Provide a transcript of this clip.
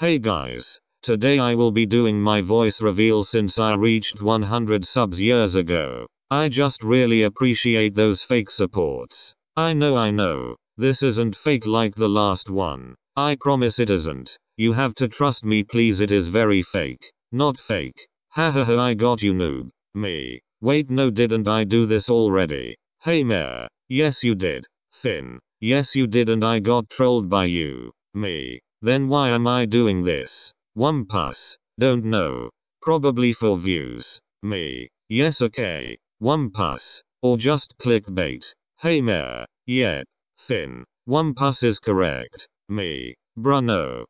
Hey guys, today I will be doing my voice reveal since I reached 100 subs years ago. I just really appreciate those fake supports. I know I know, this isn't fake like the last one. I promise it isn't. You have to trust me please it is very fake. Not fake. ha! I got you noob. Me. Wait no didn't I do this already? Hey Mare. Yes you did. Finn. Yes you did and I got trolled by you. Me. Then why am I doing this? 1 pass. Don't know. Probably for views. Me. Yes okay. 1 pass. Or just clickbait. Hey Mayor. Yep. Finn. 1 pass is correct. Me. Bruno.